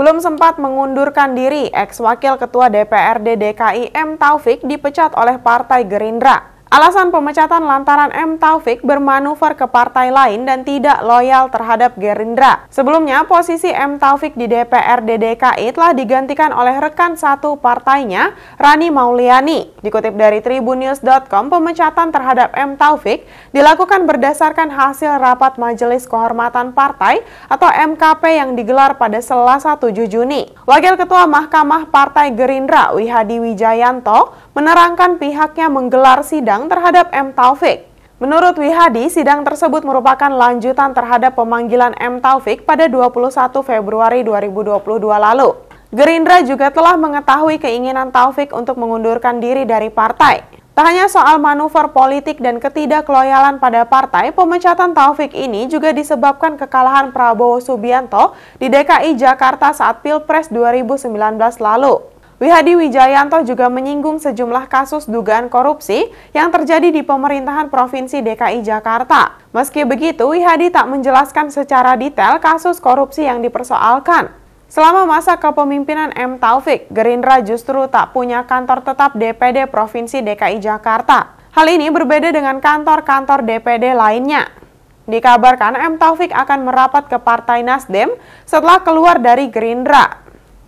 Belum sempat mengundurkan diri, ex-wakil ketua DPRD DKI M. Taufik dipecat oleh Partai Gerindra. Alasan pemecatan lantaran M. Taufik bermanuver ke partai lain dan tidak loyal terhadap Gerindra. Sebelumnya, posisi M. Taufik di DPRD DKI telah digantikan oleh rekan satu partainya, Rani Mauliani. Dikutip dari tribunews.com, pemecatan terhadap M. Taufik dilakukan berdasarkan hasil rapat Majelis Kehormatan Partai atau MKP yang digelar pada Selasa 7 Juni. Wakil Ketua Mahkamah Partai Gerindra, Wihadi Wijayanto, menerangkan pihaknya menggelar sidang sidang terhadap M. Taufik. Menurut Wihadi, sidang tersebut merupakan lanjutan terhadap pemanggilan M. Taufik pada 21 Februari 2022 lalu. Gerindra juga telah mengetahui keinginan Taufik untuk mengundurkan diri dari partai. Tak hanya soal manuver politik dan ketidakloyalan pada partai, pemecatan Taufik ini juga disebabkan kekalahan Prabowo Subianto di DKI Jakarta saat Pilpres 2019 lalu. Wihadi Wijayanto juga menyinggung sejumlah kasus dugaan korupsi yang terjadi di pemerintahan Provinsi DKI Jakarta. Meski begitu, Wihadi tak menjelaskan secara detail kasus korupsi yang dipersoalkan. Selama masa kepemimpinan M. Taufik, Gerindra justru tak punya kantor tetap DPD Provinsi DKI Jakarta. Hal ini berbeda dengan kantor-kantor DPD lainnya. Dikabarkan M. Taufik akan merapat ke Partai Nasdem setelah keluar dari Gerindra.